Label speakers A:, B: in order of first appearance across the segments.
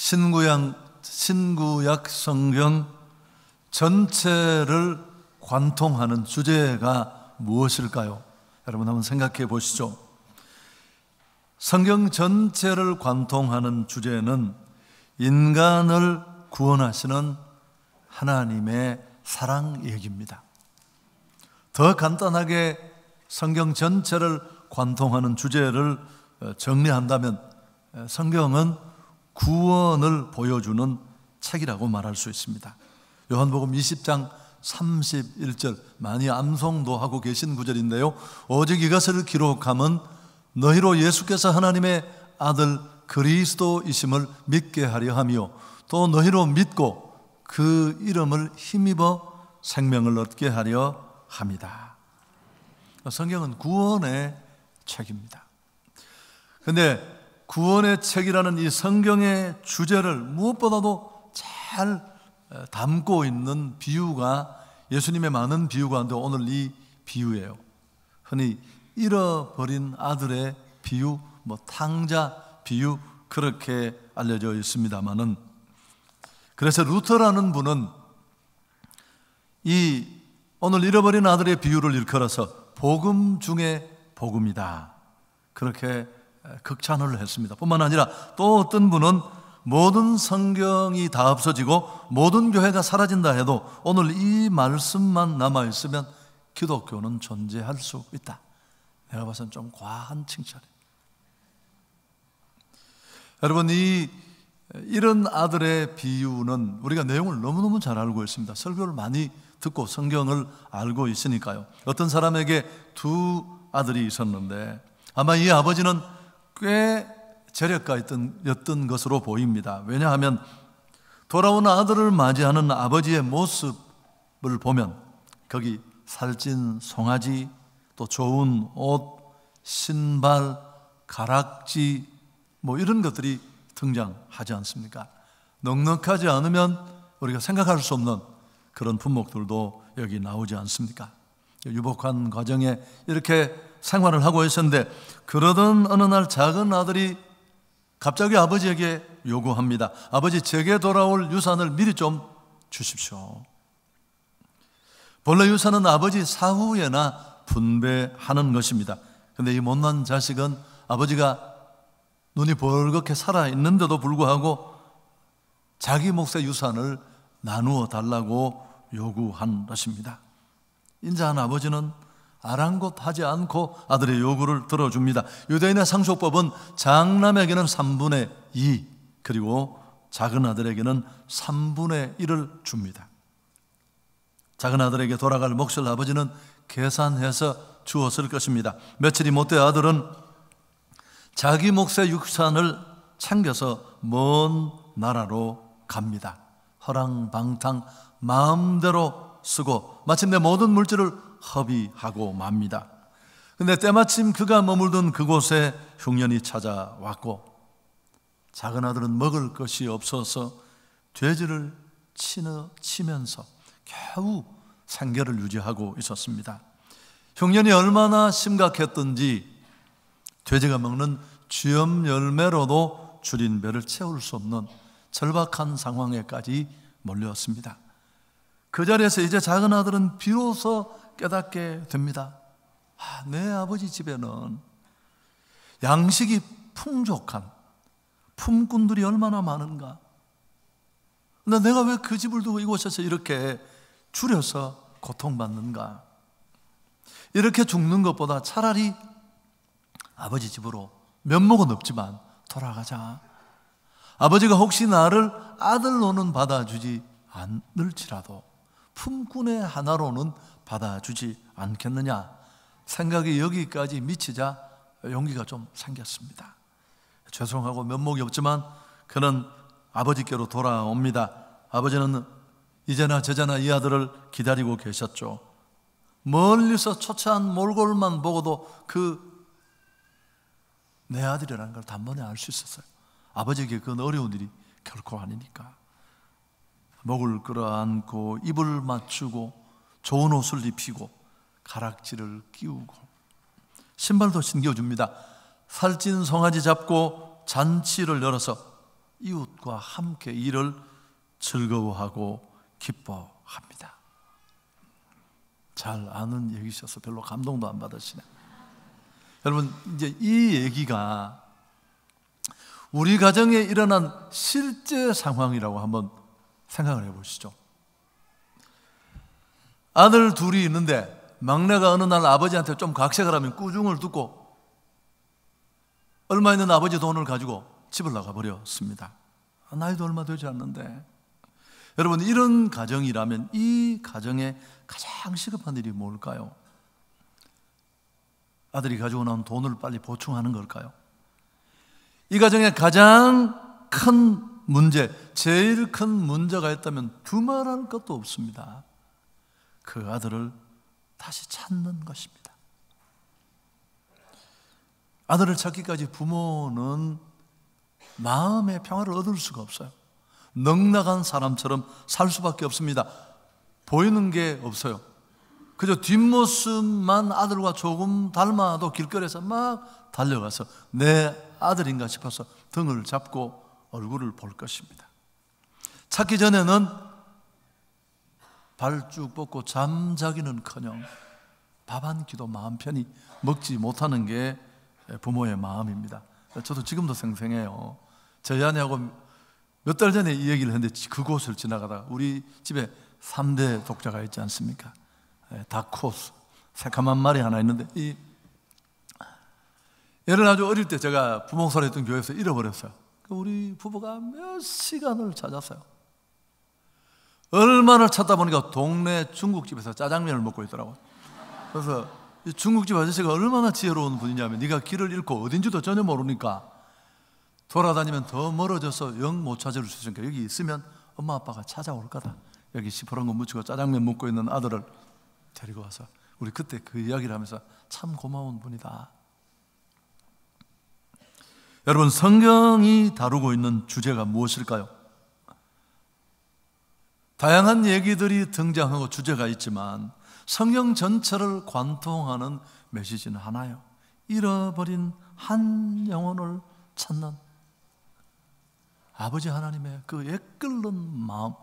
A: 신구약, 신구약 성경 전체를 관통하는 주제가 무엇일까요? 여러분 한번 생각해 보시죠. 성경 전체를 관통하는 주제는 인간을 구원하시는 하나님의 사랑 얘기입니다. 더 간단하게 성경 전체를 관통하는 주제를 정리한다면 성경은 구원을 보여주는 책이라고 말할 수 있습니다. 요한복음 20장 31절 많이 암송도 하고 계신 구절인데요. 오직 이것을 기록함은 너희로 예수께서 하나님의 아들 그리스도이심을 믿게 하려 하며 또 너희로 믿고 그 이름을 힘입어 생명을 얻게 하려 합니다. 성경은 구원의 책입니다. 근데 구원의 책이라는 이 성경의 주제를 무엇보다도 잘 담고 있는 비유가 예수님의 많은 비유 가운데 오늘 이 비유예요. 흔히 잃어버린 아들의 비유, 뭐 탕자 비유 그렇게 알려져 있습니다만은 그래서 루터라는 분은 이 오늘 잃어버린 아들의 비유를 일컬어서 복음 중의 복음이다. 그렇게 극찬을 했습니다. 뿐만 아니라 또 어떤 분은 모든 성경이 다 없어지고 모든 교회가 사라진다 해도 오늘 이 말씀만 남아있으면 기독교는 존재할 수 있다. 내가 봐서는 좀 과한 칭찬이에요. 여러분, 이, 이런 아들의 비유는 우리가 내용을 너무너무 잘 알고 있습니다. 설교를 많이 듣고 성경을 알고 있으니까요. 어떤 사람에게 두 아들이 있었는데 아마 이 아버지는 꽤 재력가였던 것으로 보입니다. 왜냐하면 돌아온 아들을 맞이하는 아버지의 모습을 보면 거기 살찐 송아지, 또 좋은 옷, 신발, 가락지 뭐 이런 것들이 등장하지 않습니까? 넉넉하지 않으면 우리가 생각할 수 없는 그런 품목들도 여기 나오지 않습니까? 유복한 과정에 이렇게 생활을 하고 있었는데 그러던 어느 날 작은 아들이 갑자기 아버지에게 요구합니다. 아버지 제게 돌아올 유산을 미리 좀 주십시오. 본래 유산은 아버지 사후에나 분배하는 것입니다. 근데 이 못난 자식은 아버지가 눈이 벌겋게 살아 있는데도 불구하고 자기 몫의 유산을 나누어 달라고 요구한 것입니다. 인자한 아버지는 아랑곳하지 않고 아들의 요구를 들어줍니다. 유대인의 상속법은 장남에게는 3분의 2 그리고 작은 아들에게는 3분의 1을 줍니다. 작은 아들에게 돌아갈 몫을 아버지는 계산해서 주었을 것입니다. 며칠이 못 돼 아들은 자기 몫의 육산을 챙겨서 먼 나라로 갑니다. 허랑방탕 마음대로 쓰고 마침내 모든 물질을 허비하고 맙니다. 근데 때마침 그가 머물던 그곳에 흉년이 찾아왔고 작은 아들은 먹을 것이 없어서 돼지를 치너, 치면서 겨우 생계를 유지하고 있었습니다. 흉년이 얼마나 심각했던지 돼지가 먹는 쥐염 열매로도 줄인 배를 채울 수 없는 절박한 상황에까지 몰려습니다 그 자리에서 이제 작은 아들은 비로소 깨닫게 됩니다. 아, 내 아버지 집에는 양식이 풍족한 품꾼들이 얼마나 많은가. 근데 내가 왜 그 집을 두고 이곳에서 이렇게 줄여서 고통받는가? 이렇게 죽는 것보다 차라리 아버지 집으로 면목은 없지만 돌아가자. 아버지가 혹시 나를 아들로는 받아주지 않을지라도 품꾼의 하나로는 받아주지 않겠느냐 생각이 여기까지 미치자 용기가 좀 생겼습니다. 죄송하고 면목이 없지만 그는 아버지께로 돌아옵니다. 아버지는 이제나 저제나 이 아들을 기다리고 계셨죠. 멀리서 초췌한 몰골만 보고도 그 내 아들이라는 걸 단번에 알 수 있었어요. 아버지에게 그건 어려운 일이 결코 아니니까. 목을 끌어안고 입을 맞추고 좋은 옷을 입히고 가락지를 끼우고 신발도 신겨줍니다. 살찐 송아지 잡고 잔치를 열어서 이웃과 함께 일을 즐거워하고 기뻐합니다. 잘 아는 얘기셔서 별로 감동도 안 받으시네. 여러분, 이제 이 얘기가 우리 가정에 일어난 실제 상황이라고 한번 생각을 해보시죠. 아들 둘이 있는데 막내가 어느 날 아버지한테 좀 각색을 하면 꾸중을 듣고 얼마 있는 아버지 돈을 가지고 집을 나가 버렸습니다. 아, 나이도 얼마 되지 않는데 여러분 이런 가정이라면 이 가정에 가장 시급한 일이 뭘까요? 아들이 가지고 나온 돈을 빨리 보충하는 걸까요? 이가정에 가장 큰 문제, 제일 큰 문제가 있다면 두말할 것도 없습니다. 그 아들을 다시 찾는 것입니다. 아들을 찾기까지 부모는 마음의 평화를 얻을 수가 없어요. 넉넉한 사람처럼 살 수밖에 없습니다. 보이는 게 없어요. 그저 뒷모습만 아들과 조금 닮아도 길거리에서 막 달려가서 내 아들인가 싶어서 등을 잡고 얼굴을 볼 것입니다. 찾기 전에는 발 쭉 뻗고 잠자기는 커녕 밥 한 끼도 마음 편히 먹지 못하는 게 부모의 마음입니다. 저도 지금도 생생해요. 저희 아내하고 몇 달 전에 이 얘기를 했는데 그곳을 지나가다 우리 집에 3대 독자가 있지 않습니까? 예, 다코스. 새카만 말이 하나 있는데 이 얘를 아주 어릴 때 제가 부목 살했던 교회에서 잃어버렸어요. 그 우리 부부가 몇 시간을 찾았어요. 얼마나 찾다 보니까 동네 중국집에서 짜장면을 먹고 있더라고. 그래서 중국집 아저씨가 얼마나 지혜로운 분이냐면 네가 길을 잃고 어딘지도 전혀 모르니까 돌아다니면 더 멀어져서 영 못 찾을 수 있으니까 여기 있으면 엄마 아빠가 찾아올 거다. 여기 시퍼런 거 묻히고 짜장면 먹고 있는 아들을 데리고 와서 우리 그때 그 이야기를 하면서 참 고마운 분이다. 여러분, 성경이 다루고 있는 주제가 무엇일까요? 다양한 얘기들이 등장하고 주제가 있지만 성경 전체를 관통하는 메시지는 하나요. 잃어버린 한 영혼을 찾는 아버지 하나님의 그 애끓는 마음.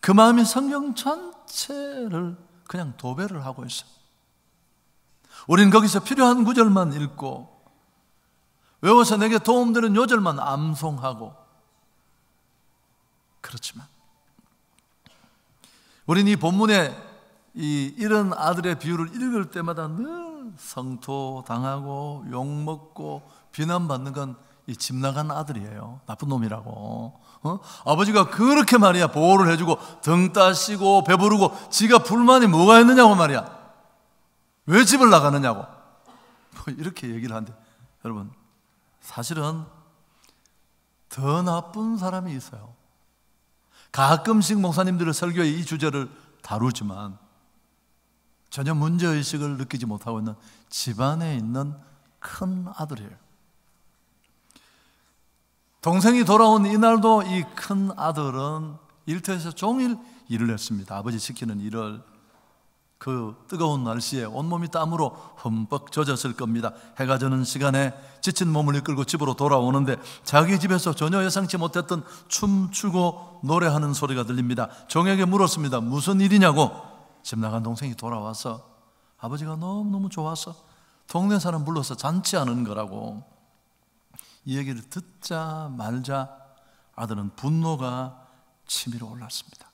A: 그 마음이 성경 전체를 그냥 도배를 하고 있어요. 우리 거기서 필요한 구절만 읽고 외워서 내게 도움되는 요절만 암송하고 그렇지만 우리이 본문에 이 이런 아들의 비유를 읽을 때마다 늘 성토 당하고 욕 먹고 비난받는 건 이 집 나간 아들이에요. 나쁜 놈이라고. 어? 아버지가 그렇게 말이야 보호를 해주고 등 따시고 배부르고 지가 불만이 뭐가 있느냐고 말이야. 왜 집을 나가느냐고. 뭐 이렇게 얘기를 하는데 여러분 사실은 더 나쁜 사람이 있어요. 가끔씩 목사님들의 설교에 이 주제를 다루지만 전혀 문제의식을 느끼지 못하고 있는 집안에 있는 큰 아들이에요. 동생이 돌아온 이날도 이 큰 아들은 일터에서 종일 일을 했습니다. 아버지 시키는 일을 그 뜨거운 날씨에 온몸이 땀으로 흠뻑 젖었을 겁니다. 해가 저는 시간에 지친 몸을 이끌고 집으로 돌아오는데 자기 집에서 전혀 예상치 못했던 춤추고 노래하는 소리가 들립니다. 종에게 물었습니다. 무슨 일이냐고. 집 나간 동생이 돌아와서 아버지가 너무너무 좋아서 동네 사람 불러서 잔치하는 거라고 이 얘기를 듣자 말자 아들은 분노가 치밀어 올랐습니다.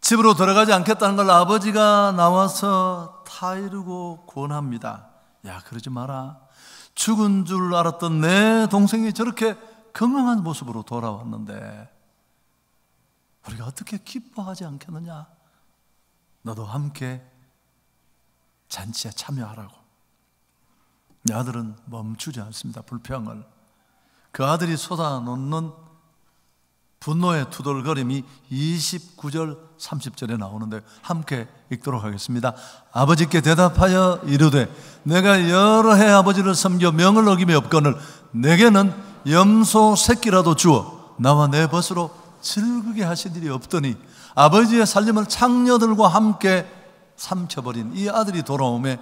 A: 집으로 돌아가지 않겠다는 걸 아버지가 나와서 타이르고 권합니다. 야, 그러지 마라. 죽은 줄 알았던 내 동생이 저렇게 건강한 모습으로 돌아왔는데 우리가 어떻게 기뻐하지 않겠느냐? 너도 함께 잔치에 참여하라고. 내 아들은 멈추지 않습니다. 불평을. 그 아들이 쏟아놓는 분노의 투덜거림이 29절 30절에 나오는데 함께 읽도록 하겠습니다. 아버지께 대답하여 이르되 내가 여러 해 아버지를 섬겨 명을 어김에 없건을 내게는 염소 새끼라도 주어 나와 내 벗으로 즐기게 하신 일이 없더니 아버지의 살림을 창녀들과 함께 삼켜버린 이 아들이 돌아오매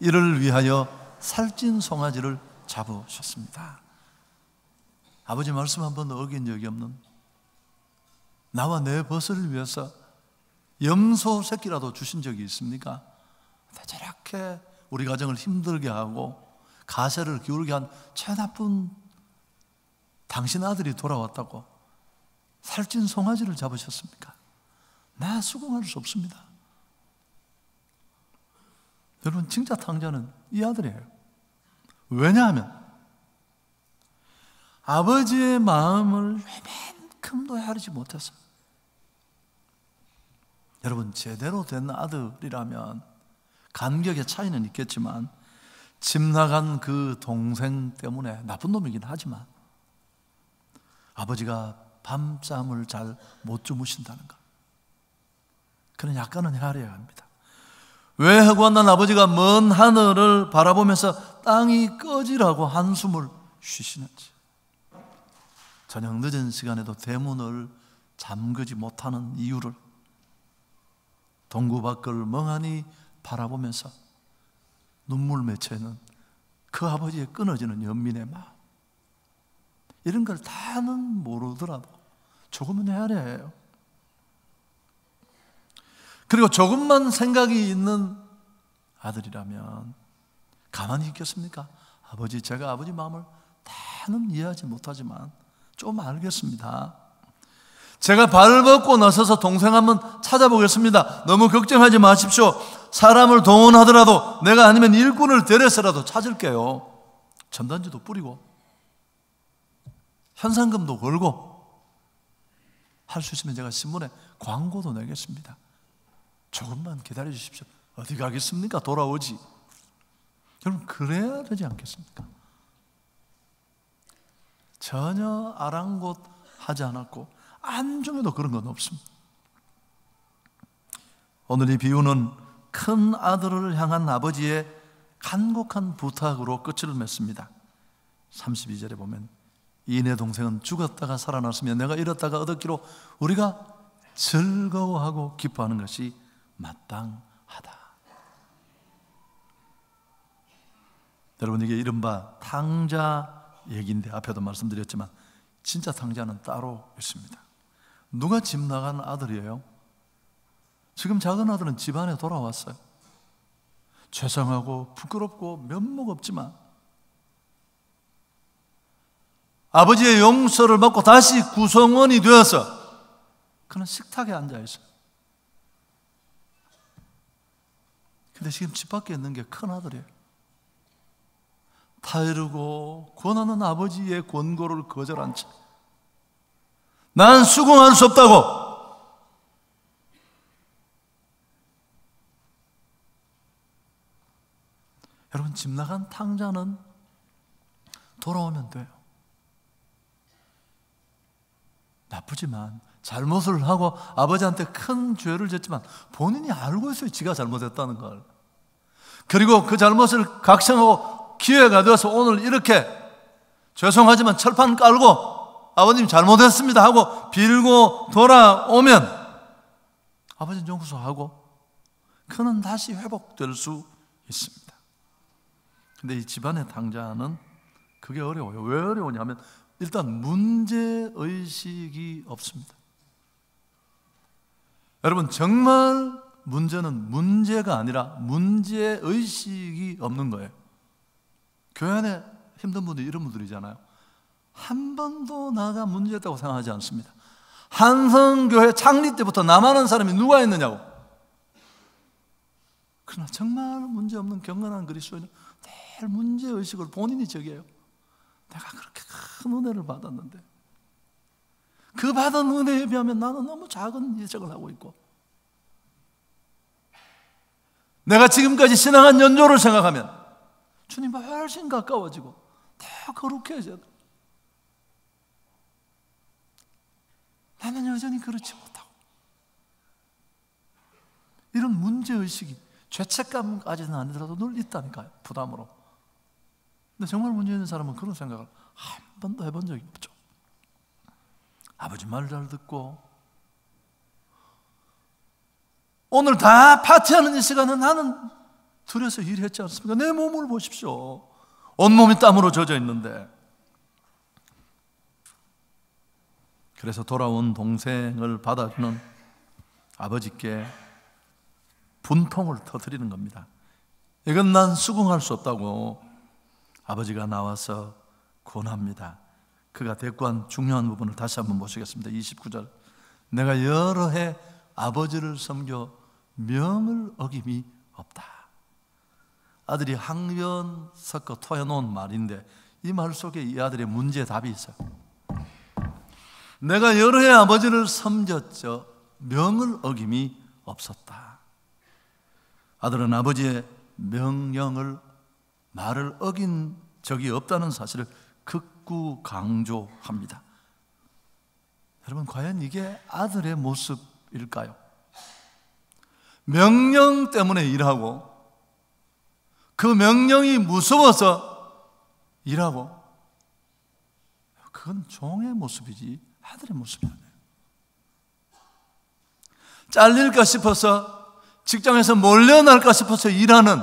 A: 이를 위하여 살찐 송아지를 잡으셨습니다. 아버지 말씀 한 번 어긴 적이 없는 나와 내 벗을 위해서 염소 새끼라도 주신 적이 있습니까? 저렇게 우리 가정을 힘들게 하고 가세를 기울게 한최 나쁜 당신 아들이 돌아왔다고 살찐 송아지를 잡으셨습니까? 나 수긍할 수 없습니다. 여러분, 진짜 탕자는 이 아들이에요. 왜냐하면 아버지의 마음을 웬만큼도 헤아지 못해서 여러분 제대로 된 아들이라면 간격의 차이는 있겠지만 집 나간 그 동생 때문에 나쁜 놈이긴 하지만 아버지가 밤잠을 잘 못 주무신다는 것 그는 약간은 헤아려야 합니다 왜 하고 난 아버지가 먼 하늘을 바라보면서 땅이 꺼지라고 한숨을 쉬시는지 저녁 늦은 시간에도 대문을 잠그지 못하는 이유를 동구 밖을 멍하니 바라보면서 눈물 맺혀는그 아버지의 끊어지는 연민의 마음. 이런 걸 다는 모르더라도 조금은 해야 해요. 그리고 조금만 생각이 있는 아들이라면 가만히 있겠습니까? 아버지, 제가 아버지 마음을 다는 이해하지 못하지만 좀 알겠습니다. 제가 발을 벗고 나서서 동생 한번 찾아보겠습니다. 너무 걱정하지 마십시오. 사람을 동원하더라도 내가 아니면 일꾼을 데려서라도 찾을게요. 전단지도 뿌리고 현상금도 걸고 할 수 있으면 제가 신문에 광고도 내겠습니다. 조금만 기다려 주십시오. 어디 가겠습니까? 돌아오지. 여러분 그래야 되지 않겠습니까? 전혀 아랑곳하지 않았고 안중에도 그런 건 없습니다. 오늘 이 비유는 큰 아들을 향한 아버지의 간곡한 부탁으로 끝을 맺습니다. 32절에 보면 이 내 동생은 죽었다가 살아났으며 내가 잃었다가 얻었기로 우리가 즐거워하고 기뻐하는 것이 마땅하다. 여러분 이게 이른바 탕자 얘기인데 앞에도 말씀드렸지만 진짜 탕자는 따로 있습니다. 누가 집 나간 아들이에요? 지금 작은 아들은 집안에 돌아왔어요. 죄송하고 부끄럽고 면목 없지만 아버지의 용서를 받고 다시 구성원이 되어서 그는 식탁에 앉아 있어요. 근데 지금 집 밖에 있는 게 큰 아들이에요. 타이르고 권하는 아버지의 권고를 거절한 채난 수긍할 수 없다고. 여러분, 집 나간 탕자는 돌아오면 돼요. 나쁘지만, 잘못을 하고 아버지한테 큰 죄를 졌지만 본인이 알고 있어요. 지가 잘못했다는 걸. 그리고 그 잘못을 각성하고 기회가 되어서 오늘 이렇게 죄송하지만 철판 깔고 아버님 잘못했습니다 하고 빌고 돌아오면 아버지는 용서하고 그는 다시 회복될 수 있습니다. 근데 이 집안의 당자는 그게 어려워요. 왜 어려우냐면 일단 문제 의식이 없습니다. 여러분 정말 문제는 문제가 아니라 문제 의식이 없는 거예요. 교회 안에 힘든 분들 이런 분들이잖아요. 한 번도 나가 문제였다고 생각하지 않습니다. 한성교회 창립 때부터 남아는 사람이 누가 있느냐고. 그러나 정말 문제없는 경건한 그리스도인은 늘 문제의식을 본인이 적이요 내가 그렇게 큰 은혜를 받았는데 그 받은 은혜에 비하면 나는 너무 작은 일적을 하고 있고 내가 지금까지 신앙한 연조를 생각하면 주님과 훨씬 가까워지고 더 거룩해져요. 나는 여전히 그렇지 못하고. 이런 문제의식이 죄책감까지는 아니더라도 늘 있다니까요. 부담으로. 근데 정말 문제 있는 사람은 그런 생각을 한 번도 해본 적이 없죠. 아버지 말 잘 듣고 오늘 다 파티하는 이 시간은 나는 들여서 일했지 않습니까? 내 몸을 보십시오. 온몸이 땀으로 젖어 있는데 그래서 돌아온 동생을 받아주는 아버지께 분통을 터뜨리는 겁니다. 이건 난 수긍할 수 없다고 아버지가 나와서 권합니다. 그가 대꾸한 중요한 부분을 다시 한번 보시겠습니다. 29절. 내가 여러 해 아버지를 섬겨 명을 어김이 없다. 아들이 항변 섞어 토해놓은 말인데 이 말 속에 이 아들의 문제 답이 있어요. 내가 여러 해 아버지를 섬겼죠. 명을 어김이 없었다. 아들은 아버지의 명령을 말을 어긴 적이 없다는 사실을 극구 강조합니다. 여러분, 과연 이게 아들의 모습일까요? 명령 때문에 일하고 그 명령이 무서워서 일하고 그건 종의 모습이지 아들의 모습이 아니에요. 잘릴까 싶어서 직장에서 몰려날까 싶어서 일하는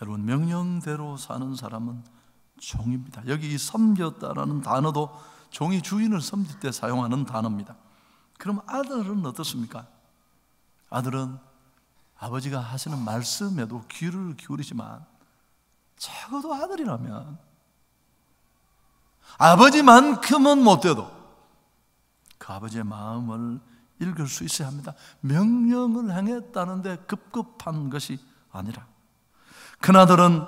A: 여러분 명령대로 사는 사람은 종입니다. 여기 이 섬겼다라는 단어도 종이 주인을 섬길 때 사용하는 단어입니다. 그럼 아들은 어떻습니까? 아들은 아버지가 하시는 말씀에도 귀를 기울이지만 적어도 아들이라면 아버지만큼은 못해도그 아버지의 마음을 읽을 수 있어야 합니다. 명령을 행했다는데 급급한 것이 아니라. 큰아들은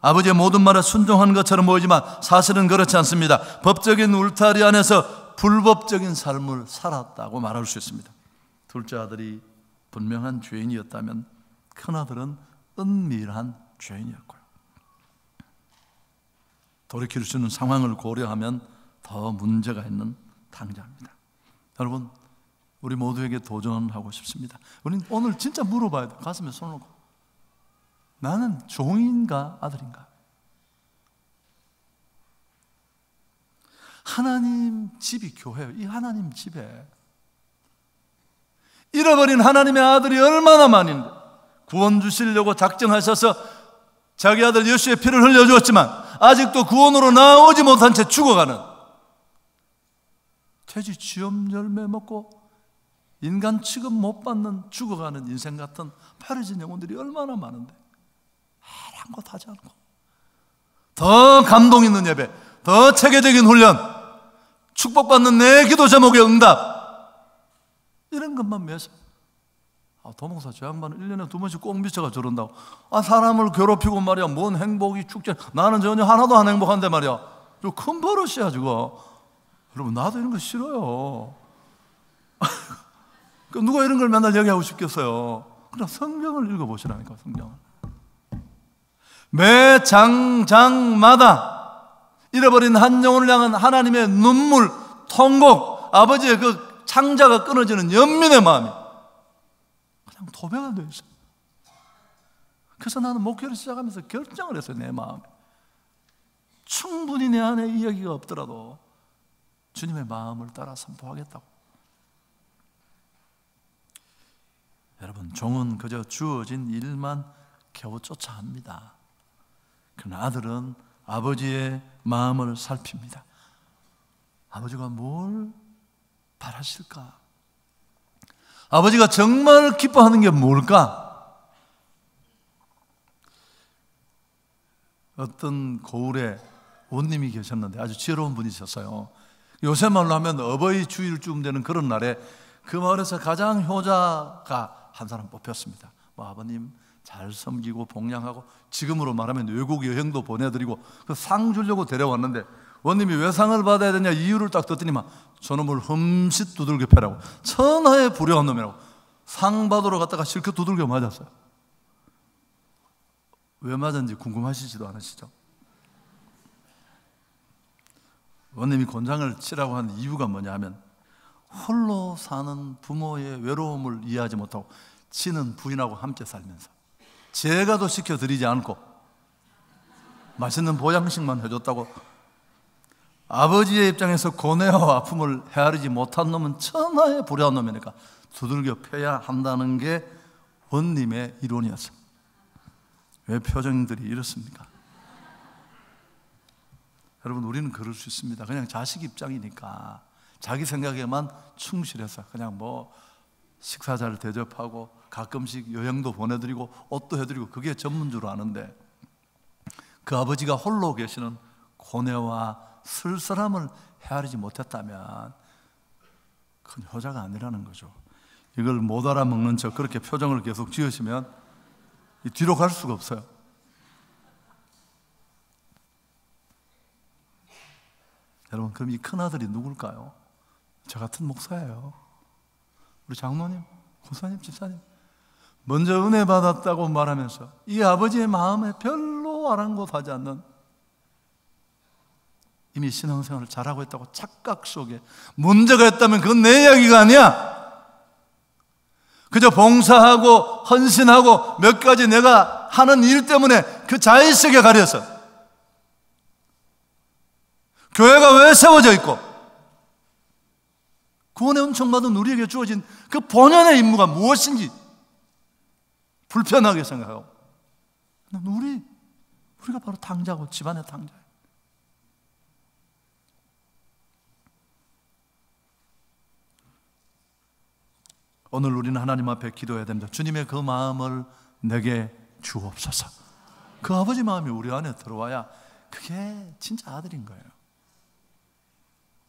A: 아버지의 모든 말에 순종한 것처럼 보이지만 사실은 그렇지 않습니다. 법적인 울타리 안에서 불법적인 삶을 살았다고 말할 수 있습니다. 둘째 아들이 분명한 죄인이었다면 큰아들은 은밀한 죄인이었고요. 돌이킬 수 있는 상황을 고려하면 더 문제가 있는 당자입니다. 여러분, 우리 모두에게 도전하고 싶습니다. 우린 오늘 진짜 물어봐야 돼. 가슴에 손을 놓고. 나는 종인가 아들인가? 하나님 집이 교회예요. 이 하나님 집에 잃어버린 하나님의 아들이 얼마나 많은데 구원 주시려고 작정하셔서 자기 아들 예수의 피를 흘려 주었지만 아직도 구원으로 나오지 못한 채 죽어가는 돼지 취업 열매 먹고 인간 취급 못 받는 죽어가는 인생 같은 파려진 영혼들이 얼마나 많은데 아랑곳하지 않고 더 감동 있는 예배, 더 체계적인 훈련, 축복받는 내 기도 제목의 응답 이런 것만 몇서 아, 도봉사저 양반은 1년에 두 번씩 꽁비처가 저런다고. 아, 사람을 괴롭히고 말이야. 뭔 행복이 축제. 나는 전혀 하나도 안 행복한데 말이야. 저큰 버릇이야, 저거. 여러분, 나도 이런 거 싫어요. 그 누가 이런 걸 맨날 얘기하고 싶겠어요. 그냥 성경을 읽어보시라니까, 성경을. 매 장장마다 잃어버린 한 영혼을 향한 하나님의 눈물, 통곡, 아버지의 그 창자가 끊어지는 연민의 마음이 그냥 도배가 돼어 있어요. 그래서 나는 목회를 시작하면서 결정을 했어요, 내 마음에. 충분히 내 안에 이야기가 없더라도 주님의 마음을 따라 선포하겠다고. 여러분, 종은 그저 주어진 일만 겨우 쫓아합니다. 그러나 아들은 아버지의 마음을 살핍니다. 아버지가 뭘 바라실까? 아버지가 정말 기뻐하는 게 뭘까? 어떤 고을에 원님이 계셨는데 아주 지혜로운 분이셨어요. 요새 말로 하면 어버이 주일쯤 되는 그런 날에 그 마을에서 가장 효자가 한 사람 뽑혔습니다. 뭐 아버님 잘 섬기고 봉양하고 지금으로 말하면 외국 여행도 보내드리고 그상 주려고 데려왔는데 원님이 왜 상을 받아야 되냐 이유를 딱 듣더니만 저놈을 흠칫 두들겨 패라고 천하의 불효한 놈이라고 상 받으러 갔다가 실컷 두들겨 맞았어요. 왜 맞았는지 궁금하시지도 않으시죠? 원님이 권장을 치라고 한 이유가 뭐냐 하면 홀로 사는 부모의 외로움을 이해하지 못하고 치는 부인하고 함께 살면서 제가 더 시켜드리지 않고 맛있는 보양식만 해줬다고 아버지의 입장에서 고뇌와 아픔을 헤아리지 못한 놈은 천하의 불효한 놈이니까 두들겨 패야 한다는 게 원님의 이론이었어요. 왜 표정들이 이렇습니까? 여러분, 우리는 그럴 수 있습니다. 그냥 자식 입장이니까 자기 생각에만 충실해서 그냥 뭐 식사 잘 대접하고 가끔씩 여행도 보내드리고 옷도 해드리고 그게 전문주로 아는데 그 아버지가 홀로 계시는 고뇌와 쓸쓸함을 헤아리지 못했다면 큰 효자가 아니라는 거죠. 이걸 못 알아먹는 척 그렇게 표정을 계속 지으시면 뒤로 갈 수가 없어요. 여러분, 그럼 이 큰아들이 누굴까요? 저 같은 목사예요. 우리 장로님, 고사님, 집사님. 먼저 은혜 받았다고 말하면서 이 아버지의 마음에 별로 아랑곳하지 않는 이미 신앙생활을 잘하고 있다고 착각 속에 문제가 있다면 그건 내 이야기가 아니야. 그저 봉사하고 헌신하고 몇 가지 내가 하는 일 때문에 그 자의식에 가려서 교회가 왜 세워져 있고 구원의 은총받은 우리에게 주어진 그 본연의 임무가 무엇인지 불편하게 생각하고 우리 우리가 바로 당자고 집안의 당자 오늘 우리는 하나님 앞에 기도해야 됩니다. 주님의 그 마음을 내게 주옵소서. 그 아버지 마음이 우리 안에 들어와야 그게 진짜 아들인 거예요.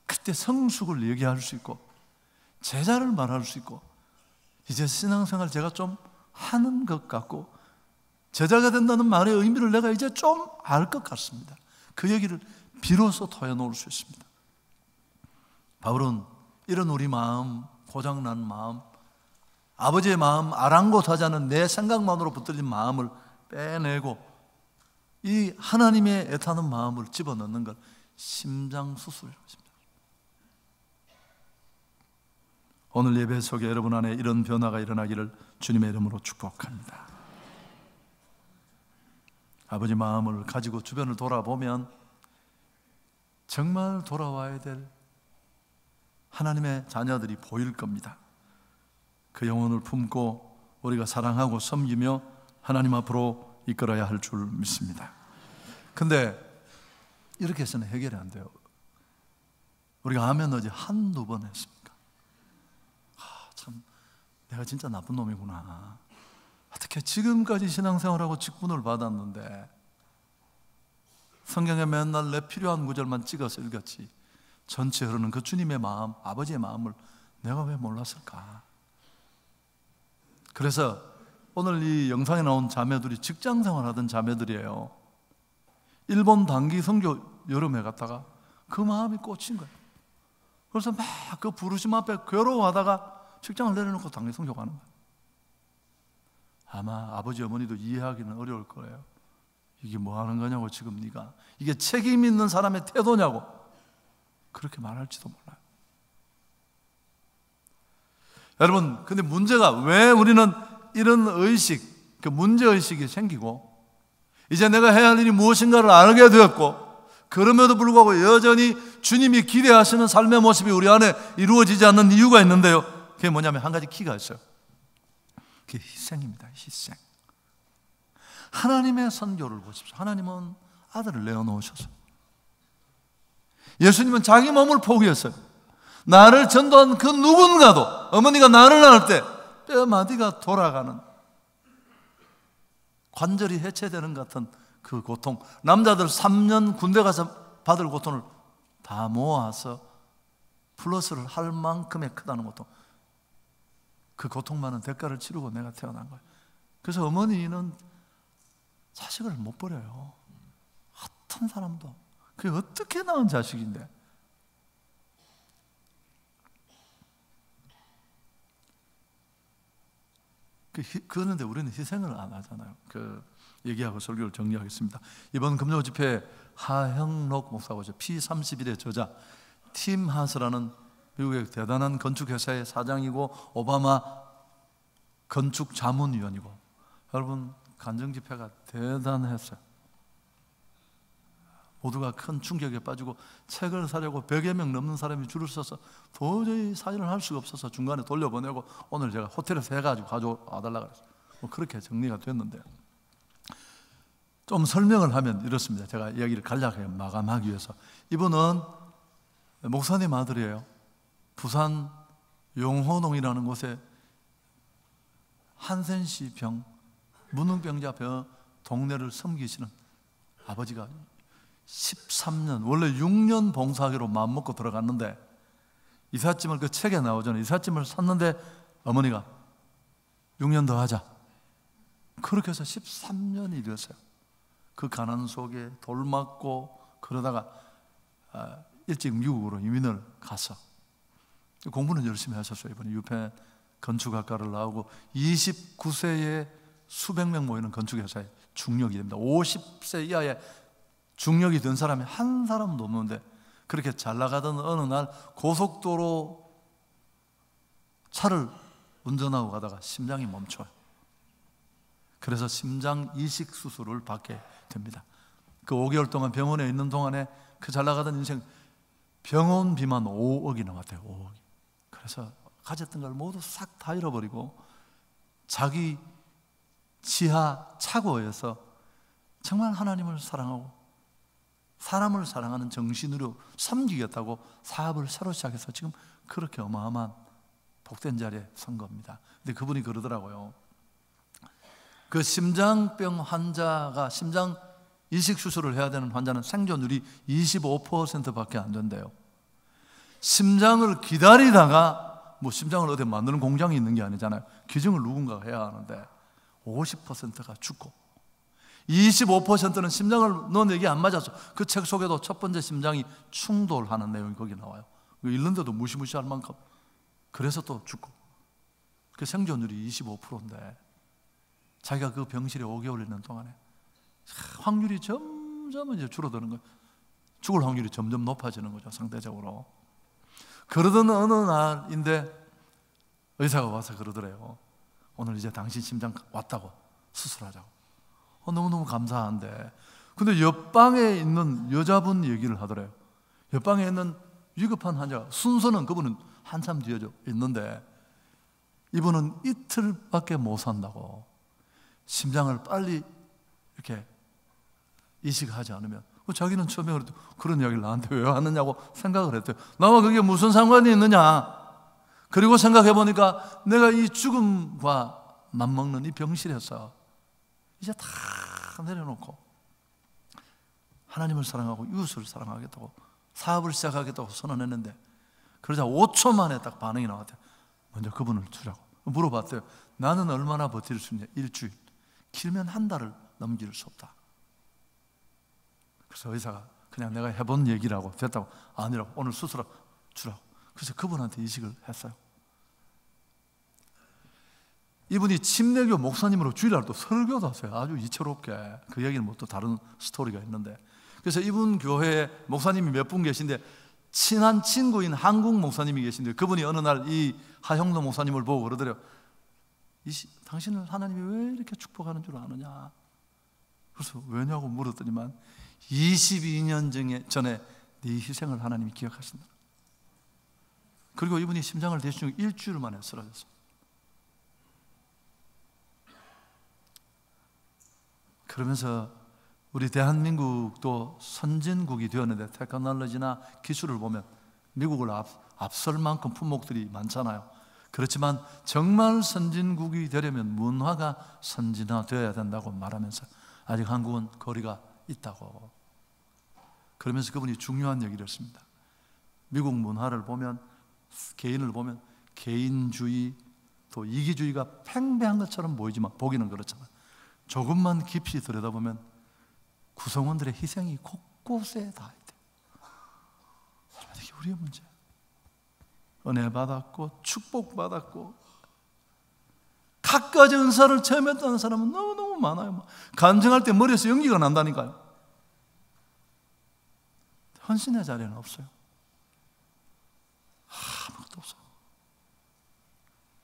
A: 그때 성숙을 얘기할 수 있고 제자를 말할 수 있고 이제 신앙생활 제가 좀 하는 것 같고 제자가 된다는 말의 의미를 내가 이제 좀 알 것 같습니다. 그 얘기를 비로소 토해놓을 수 있습니다. 바울은 이런 우리 마음, 고장난 마음, 아버지의 마음 아랑곳하지 않은 내 생각만으로 붙들린 마음을 빼내고 이 하나님의 애타는 마음을 집어넣는 걸 심장 수술이라고 합니다. 오늘 예배 속에 여러분 안에 이런 변화가 일어나기를 주님의 이름으로 축복합니다. 아버지 마음을 가지고 주변을 돌아보면 정말 돌아와야 될 하나님의 자녀들이 보일 겁니다. 그 영혼을 품고 우리가 사랑하고 섬기며 하나님 앞으로 이끌어야 할 줄 믿습니다. 근데 이렇게 해서는 해결이 안 돼요. 우리가 아멘 어제 한두 번 했습니까? 아, 참, 내가 진짜 나쁜 놈이구나. 어떻게 지금까지 신앙생활하고 직분을 받았는데 성경에 맨날 내 필요한 구절만 찍어서 읽었지 전체 흐르는 그 주님의 마음, 아버지의 마음을 내가 왜 몰랐을까? 그래서 오늘 이 영상에 나온 자매들이 직장 생활하던 자매들이에요. 일본 단기 성교 여름에 갔다가 그 마음이 꽂힌 거예요. 그래서 막 그 부르심 앞에 괴로워하다가 직장을 내려놓고 단기 성교 가는 거예요. 아마 아버지 어머니도 이해하기는 어려울 거예요. 이게 뭐 하는 거냐고 지금 네가 이게 책임 있는 사람의 태도냐고 그렇게 말할지도 몰라요. 여러분, 근데 문제가 왜 우리는 이런 의식, 그 문제의식이 생기고, 이제 내가 해야 할 일이 무엇인가를 알게 되었고, 그럼에도 불구하고 여전히 주님이 기대하시는 삶의 모습이 우리 안에 이루어지지 않는 이유가 있는데요. 그게 뭐냐면 한 가지 키가 있어요. 그게 희생입니다. 희생. 하나님의 선교를 보십시오. 하나님은 아들을 내어놓으셔서. 예수님은 자기 몸을 포기했어요. 나를 전도한 그 누군가도 어머니가 나를 낳을 때 뼈마디가 돌아가는 관절이 해체되는 같은 그 고통 남자들 3년 군대 가서 받을 고통을 다 모아서 플러스를 할 만큼의 크다는 고통 그 고통 많은 대가를 치르고 내가 태어난 거예요 그래서 어머니는 자식을 못 버려요 어떤 사람도 그게 어떻게 낳은 자식인데 그런데 우리는 희생을 안 하잖아요. 그 얘기하고 설교를 정리하겠습니다. 이번 금요 집회 하형록 목사고 P31의 저자 팀 하스라는 미국의 대단한 건축 회사의 사장이고 오바마 건축 자문위원이고 여러분 간증 집회가 대단했어요. 모두가 큰 충격에 빠지고 책을 사려고 100여 명 넘는 사람이 줄을 서서 도저히 사진을 할 수가 없어서 중간에 돌려보내고 오늘 제가 호텔에서 해가지고 가져와달라 고 그랬어요. 뭐 그렇게 정리가 됐는데 좀 설명을 하면 이렇습니다. 제가 이야기를 간략하게 마감하기 위해서 이분은 목사님 아들이에요. 부산 용호농이라는 곳에 한센시 병, 무능병자 병 동네를 섬기시는 아버지가 13년, 원래 6년 봉사하기로 마음먹고 들어갔는데 이삿짐을 그 책에 나오잖아요. 이삿짐을 샀는데 어머니가 6년 더 하자. 그렇게 해서 13년이 되었어요. 그 가난 속에 돌 맞고 그러다가 아, 일찍 미국으로 이민을 가서 공부는 열심히 하셨어요. 이번에 유펜 건축학과를 나오고 29세에 수백 명 모이는 건축회사에 중력이 됩니다. 50세 이하의 중력이 든 사람이 한 사람도 없는데 그렇게 잘 나가던 어느 날 고속도로 차를 운전하고 가다가 심장이 멈춰요. 그래서 심장 이식 수술을 받게 됩니다. 그 5개월 동안 병원에 있는 동안에 그 잘 나가던 인생 병원비만 5억이 넘었대요 5억이. 그래서 가졌던 걸 모두 싹 다 잃어버리고 자기 지하 차고에서 정말 하나님을 사랑하고 사람을 사랑하는 정신으로 섬기겠다고 사업을 새로 시작해서 지금 그렇게 어마어마한 복된 자리에 선 겁니다. 근데 그분이 그러더라고요. 그 심장병 환자가 심장 이식 수술을 해야 되는 환자는 생존율이 25%밖에 안 된대요. 심장을 기다리다가 뭐 심장을 어디 만드는 공장이 있는 게 아니잖아요. 기증을 누군가가 해야 하는데 50%가 죽고 25%는 심장을 넣은 얘기 안 맞아서 그 책 속에도 첫 번째 심장이 충돌하는 내용이 거기 나와요. 그 읽는데도 무시무시할 만큼 그래서 또 죽고 그 생존율이 25%인데 자기가 그 병실에 5개월 있는 동안에 확률이 점점 이제 줄어드는 거예요. 죽을 확률이 점점 높아지는 거죠, 상대적으로. 그러던 어느 날인데 의사가 와서 그러더래요. 오늘 이제 당신 심장 왔다고 수술하자고. 어, 너무너무 감사한데. 근데 옆방에 있는 여자분 얘기를 하더래요. 옆방에 있는 위급한 환자, 순서는 그분은 한참 뒤에 있는데, 이분은 이틀밖에 못 산다고. 심장을 빨리 이렇게 이식하지 않으면. 그 자기는 처음에 그래도 그런 이야기를 나한테 왜 하느냐고 생각을 했대요. 나와 그게 무슨 상관이 있느냐. 그리고 생각해 보니까 내가 이 죽음과 맞먹는 이 병실에서 이제 다 내려놓고 하나님을 사랑하고 이웃을 사랑하겠다고 사업을 시작하겠다고 선언했는데 그러자 5초 만에 딱 반응이 나왔대요. 먼저 그분을 주라고 물어봤대요. 나는 얼마나 버틸 수 있냐? 일주일. 길면 한 달을 넘길 수 없다. 그래서 의사가 그냥 내가 해본 얘기라고 됐다고 아니라고 오늘 수술하 주라고. 그래서 그분한테 이식을 했어요. 이분이 침례교 목사님으로 주일날 또 설교도 하세요. 아주 이채롭게. 그 얘기는 뭐 또 다른 스토리가 있는데. 그래서 이분 교회에 목사님이 몇 분 계신데 친한 친구인 한국 목사님이 계신데 그분이 어느 날 이 하형도 목사님을 보고 그러더래요. 당신을 하나님이 왜 이렇게 축복하는 줄 아느냐? 그래서 왜냐고 물었더니만 22년 전에 네 희생을 하나님이 기억하신다. 그리고 이분이 심장을 대신 일주일 만에 쓰러졌습니다. 그러면서 우리 대한민국도 선진국이 되었는데 테크놀로지나 기술을 보면 미국을 앞, 앞설 만큼 품목들이 많잖아요. 그렇지만 정말 선진국이 되려면 문화가 선진화되어야 된다고 말하면서 아직 한국은 거리가 있다고. 그러면서 그분이 중요한 얘기를 했습니다. 미국 문화를 보면 개인을 보면 개인주의 또 이기주의가 팽배한 것처럼 보이지만 보기는 그렇잖아요. 조금만 깊이 들여다보면 구성원들의 희생이 곳곳에 다 있대요. 이게 우리의 문제. 은혜 받았고 축복 받았고 갖가지 은사를 체험했다는 사람은 너무너무 많아요. 뭐 간증할 때 머리에서 연기가 난다니까요. 헌신의 자리는 없어요. 아무것도 없어요.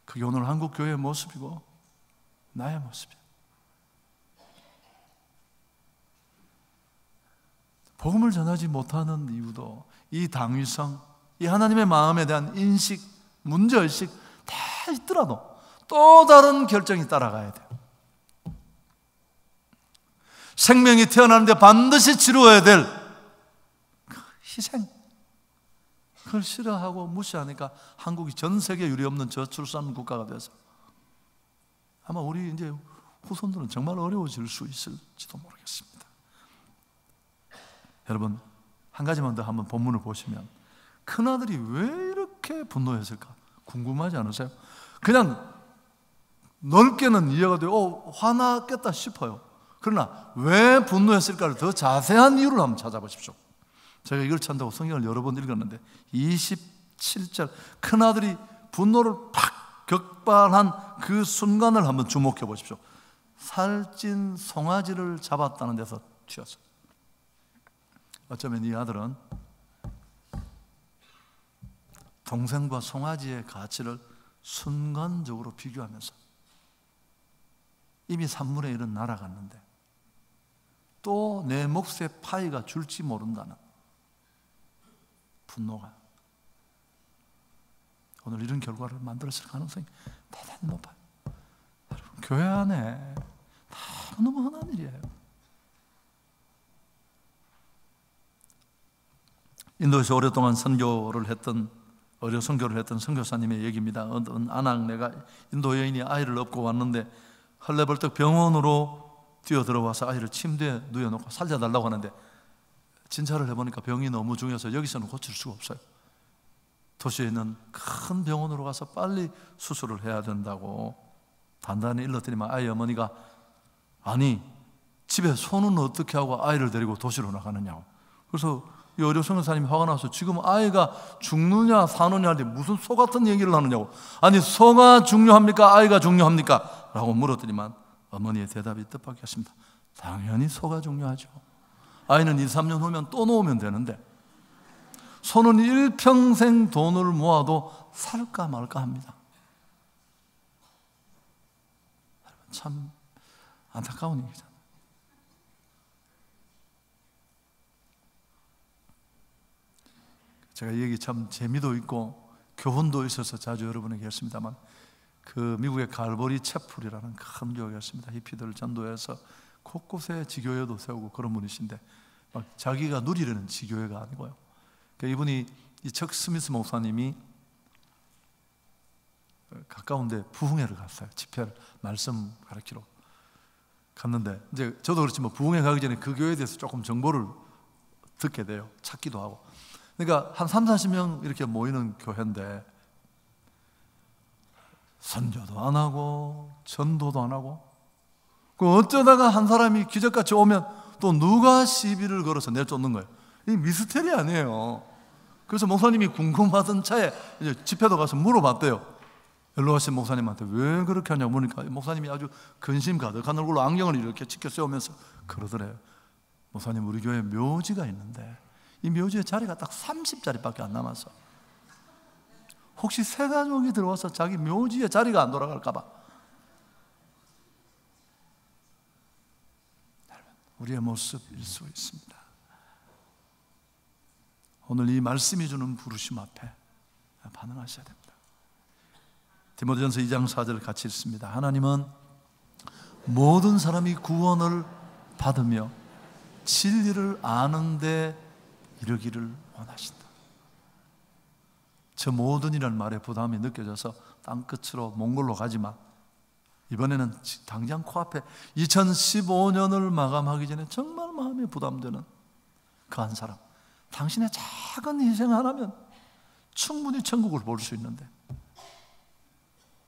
A: 그게 오늘 한국 교회의 모습이고 나의 모습이에요. 복음을 전하지 못하는 이유도 이 당위성, 이 하나님의 마음에 대한 인식, 문제의식 다 있더라도 또 다른 결정이 따라가야 돼요. 생명이 태어나는데 반드시 치루어야 될 그 희생. 그걸 싫어하고 무시하니까 한국이 전 세계 유례없는 저출산 국가가 돼서 아마 우리 이제 후손들은 정말 어려워질 수 있을지도 모르겠습니다. 여러분 한 가지만 더 한번 본문을 보시면 큰 아들이 왜 이렇게 분노했을까 궁금하지 않으세요? 그냥 넓게는 이해가 돼요. 어, 화났겠다 싶어요. 그러나 왜 분노했을까를 더 자세한 이유를 한번 찾아보십시오. 제가 이걸 찬다고 성경을 여러 번 읽었는데 27절 큰 아들이 분노를 팍 격발한 그 순간을 한번 주목해 보십시오. 살찐 송아지를 잡았다는 데서 튀었어요. 어쩌면 이 아들은 동생과 송아지의 가치를 순간적으로 비교하면서 이미 산분의 1은 날아갔는데 또 내 몫의 파이가 줄지 모른다는 분노가 오늘 이런 결과를 만들었을 가능성이 대단히 높아요. 여러분, 교회 안에 너무 흔한 일이에요. 인도에서 오랫동안 선교를 했던 어려 선교를 했던 선교사님의 얘기입니다. 어떤 아낙내가 인도 여인이 아이를 업고 왔는데 헐레벌떡 병원으로 뛰어 들어와서 아이를 침대에 누워놓고 살려달라고 하는데 진찰을 해보니까 병이 너무 중요해서 여기서는 고칠 수가 없어요. 도시에 있는 큰 병원으로 가서 빨리 수술을 해야 된다고 단단히 일렀더니만 아이 어머니가 아니 집에 손은 어떻게 하고 아이를 데리고 도시로 나가느냐고 그래서 이 의료선교사님이 화가 나서 지금 아이가 죽느냐 사느냐 할 때 무슨 소 같은 얘기를 하느냐고 아니 소가 중요합니까 아이가 중요합니까? 라고 물었더니만 어머니의 대답이 뜻밖의 습니다 당연히 소가 중요하죠 아이는 2, 3년 후면 또 놓으면 되는데 소는 일평생 돈을 모아도 살까 말까 합니다 참 안타까운 일이죠 제가 이 얘기 참 재미도 있고 교훈도 있어서 자주 여러분에게 했습니다만 그 미국의 갈보리 채플이라는 큰 교회였습니다. 히피들을 전도해서 곳곳에 지교회도 세우고 그런 분이신데 막 자기가 누리려는 지교회가 아니고요. 그러니까 이분이 이 척 스미스 목사님이 가까운데 부흥회를 갔어요. 집회를 말씀 가르치러 갔는데 이제 저도 그렇지만 부흥회 가기 전에 그 교회에 대해서 조금 정보를 듣게 돼요. 찾기도 하고 그러니까 한 3, 40명 이렇게 모이는 교회인데 선교도 안 하고 전도도 안 하고 그 어쩌다가 한 사람이 기적같이 오면 또 누가 시비를 걸어서 내쫓는 거예요. 이 미스테리 아니에요. 그래서 목사님이 궁금하던 차에 이제 집회도 가서 물어봤대요. 엘로하신 목사님한테 왜 그렇게 하냐고 물니까 목사님이 아주 근심 가득한 얼굴로 안경을 이렇게 치켜 세우면서 그러더래요. 목사님 우리 교회 묘지가 있는데 이묘지의 자리가 딱 30자리밖에 안 남았어. 혹시 새 가족이 들어와서 자기 묘지의 자리가 안 돌아갈까봐. 우리의 모습일 수 있습니다. 오늘 이 말씀이 주는 부르심 앞에 반응하셔야 됩니다. 디모데전서 2장 4절 같이 읽습니다. 하나님은 모든 사람이 구원을 받으며 진리를 아는데 이르기를 원하신다. 저모든이라 말에 부담이 느껴져서 땅끝으로 몽골로 가지 마. 이번에는 당장 코앞에 2015년을 마감하기 전에 정말 마음에 부담되는 그 한 사람. 당신의 작은 희생 하나면 충분히 천국을 볼 수 있는데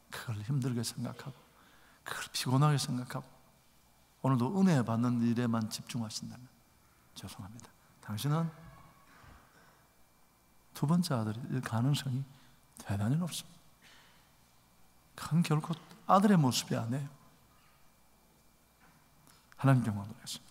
A: 그걸 힘들게 생각하고 그걸 피곤하게 생각하고 오늘도 은혜 받는 일에만 집중하신다면 죄송합니다. 당신은 두 번째 아들일 가능성이 대단히 높습니다. 그건 결코 아들의 모습이 아니에요. 하나님 경험을 했습니다.